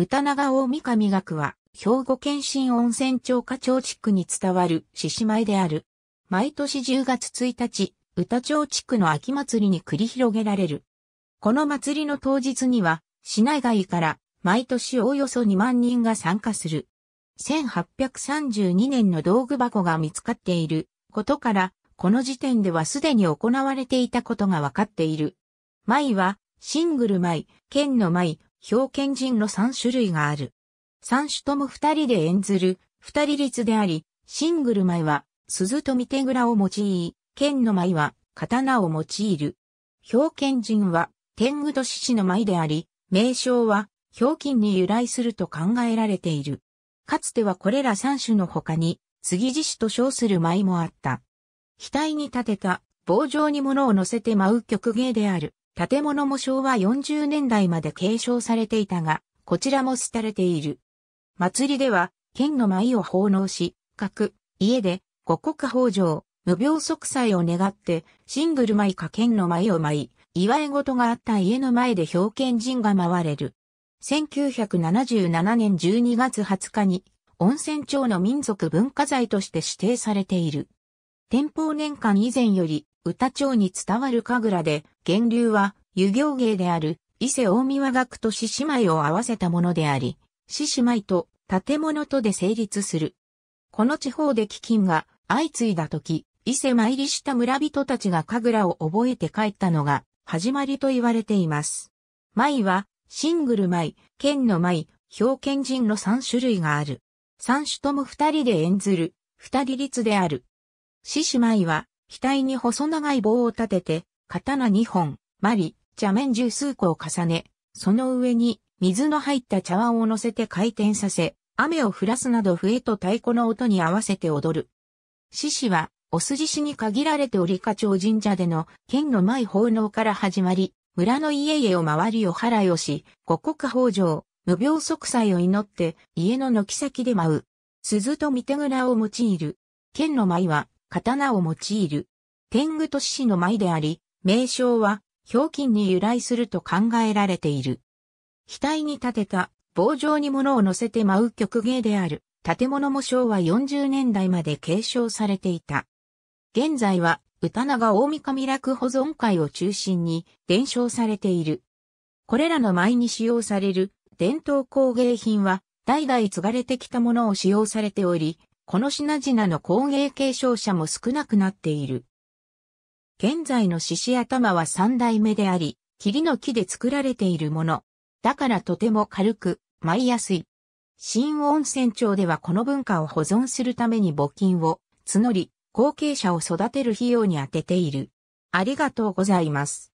歌長大三上学は、兵庫県新温泉町花町地区に伝わる獅子舞である。毎年10月1日、歌町地区の秋祭りに繰り広げられる。この祭りの当日には、市内外から毎年およそ2万人が参加する。1832年の道具箱が見つかっていることから、この時点ではすでに行われていたことがわかっている。舞は、シングル舞、剣の舞、表現人の3種類がある。3種とも2人で演ずる、2人率であり、シングル舞は、鈴と見手蔵を用い、剣の舞は、刀を用いる。表現人は、天狗と獅子の舞であり、名称は、表金に由来すると考えられている。かつてはこれら3種の他に、杉獅子と称する舞もあった。額に立てた棒状に物を乗せて舞う曲芸である。建物も昭和40年代まで継承されていたが、こちらも廃れている。祭りでは、剣の舞を奉納し、各家で五穀豊穣、無病息災を願って、シングル舞か剣の舞を舞い、祝い事があった家の前で表剣陣が回れる。1977年12月20日に、温泉町の民族文化財として指定されている。天保年間以前より、歌町に伝わる神楽で、源流は遊行芸である伊勢大見和と獅子舞を合わせたものであり、獅子舞と建物とで成立する。この地方で飢饉が相次いだ時、伊勢参りした村人たちが神楽を覚えて帰ったのが始まりと言われています。舞は、シングル舞、剣の舞、表剣人の三種類がある。三種とも二人で演ずる、二人立である。獅子舞は、額に細長い棒を立てて、刀2本、鞠、茶面十数個を重ね、その上に水の入った茶碗を乗せて回転させ、雨を降らすなど笛と太鼓の音に合わせて踊る。獅子は、お筋師に限られて折花長神社での剣の舞奉納から始まり、村の家々を回りお払いをし、五穀豊穣、無病息災を祈って家の軒先で舞う。鈴と見手蔵を用いる。剣の舞は刀を用いる。天狗都市の舞であり、名称は、表金に由来すると考えられている。額に立てた棒状に物を乗せて舞う曲芸である。建物も昭和40年代まで継承されていた。現在は、歌長大御神楽保存会を中心に伝承されている。これらの舞に使用される伝統工芸品は、代々継がれてきたものを使用されており、この品々の工芸継承者も少なくなっている。現在の獅子頭は三代目であり、霧の木で作られているもの。だからとても軽く、舞いやすい。新温泉町ではこの文化を保存するために募金を募り、後継者を育てる費用に充てている。ありがとうございます。